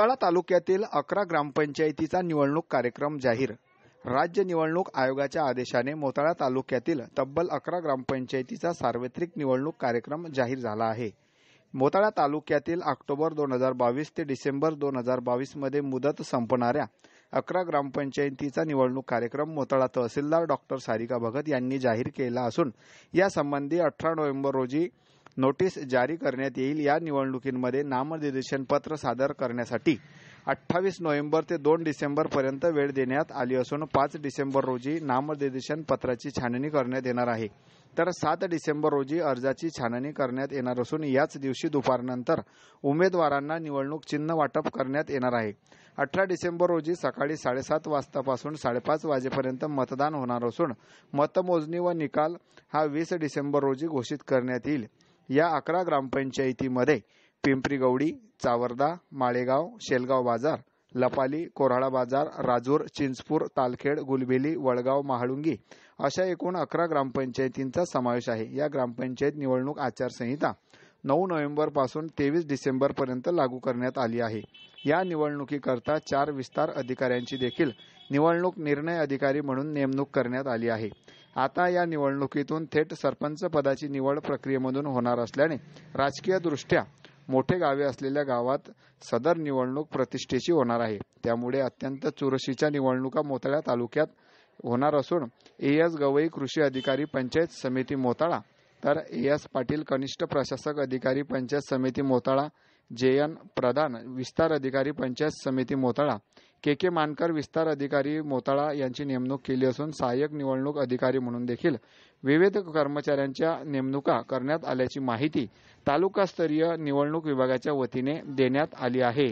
मोताळा तालुक्यातील अकरा ग्रामपंचायतीचा निवडणूक कार्यक्रम जाहीर राज्य निवडणूक आयोगाच्या आदेशाने मोताळा तालुक्यातील तब्बल अकरा ग्रामपंचायतीचा सार्वत्रिक निवडणूक कार्यक्रम जाहीर झाला आहे मोताळा तालुक्यातील ऑक्टोबर दोन हजार बावीस ते डिसेंबर दोन हजार बावीसमध्ये मुदत संपणाऱ्या अकरा ग्रामपंचायतीचा निवडणूक कार्यक्रम मोताळा तहसीलदार डॉक्टर सारिका भगत यांनी जाहीर केला असून यासंबंधी अठरा नोव्हेंबर रोजी नोटीस जारी करण्यात येईल या निवडणुकीमध्ये नामनिर्देशन पत्र सादर करण्यासाठी अठ्ठावीस नोव्हेंबर ते दोन डिसेंबरपर्यंत वेळ देण्यात आली असून पाच डिसेंबर रोजी नामनिर्देशन पत्राची छाननी करण्यात येणार आहे तर सात डिसेंबर रोजी अर्जाची छाननी करण्यात येणार असून याच दिवशी दुपारनंतर उमेदवारांना निवडणूक चिन्ह वाटप करण्यात येणार आहे अठरा डिसेंबर रोजी सकाळी साडेसात वाजतापासून साडेपाच वाजेपर्यंत मतदान होणार असून मतमोजणी व निकाल हा वीस डिसेंबर रोजी घोषित करण्यात येईल या अकरा ग्रामपंचायतीमध्ये पिंपरी गवडी चावरदा माळेगाव शेलगाव बाजार लपाली कोराळा बाजार राजूर चिंचपूर तालखेड गुलबेली वळगाव महाळुंगी अशा एकूण अकरा ग्रामपंचायतींचा समावेश आहे या ग्रामपंचायत निवडणूक आचारसंहिता नऊ नोव्हेंबरपासून तेवीस डिसेंबरपर्यंत लागू करण्यात आली आहे या निवडणुकीकरता चार विस्तार अधिकाऱ्यांची देखील निवडणूक निर्णय अधिकारी म्हणून नेमणूक करण्यात आली आहे आता या निवडणुकीतून थेट सरपंच पदाची निवड प्रक्रियेमधून होणार असल्याने राजकीयदृष्ट्या मोठे गावे असलेल्या गावात सदर निवडणूक प्रतिष्ठेची होणार आहे त्यामुळे अत्यंत चुरशीच्या निवडणुका मोताळ्या तालुक्यात होणार असून ए एस गवई कृषी अधिकारी पंचायत समिती मोताळा तर ए एस पाटील कनिष्ठ प्रशासक अधिकारी पंचायत समिती मोताळा जे एन प्रधान विस्तार अधिकारी पंचायत समिती मोताळा के के मानकर विस्तार अधिकारी मोताळा यांची नेमणूक केली असून सहाय्यक निवडणूक अधिकारी म्हणून देखील विविध कर्मचाऱ्यांच्या नेमणुका करण्यात आल्याची माहिती तालुकास्तरीय निवडणूक विभागाच्या वतीने देण्यात आली आहे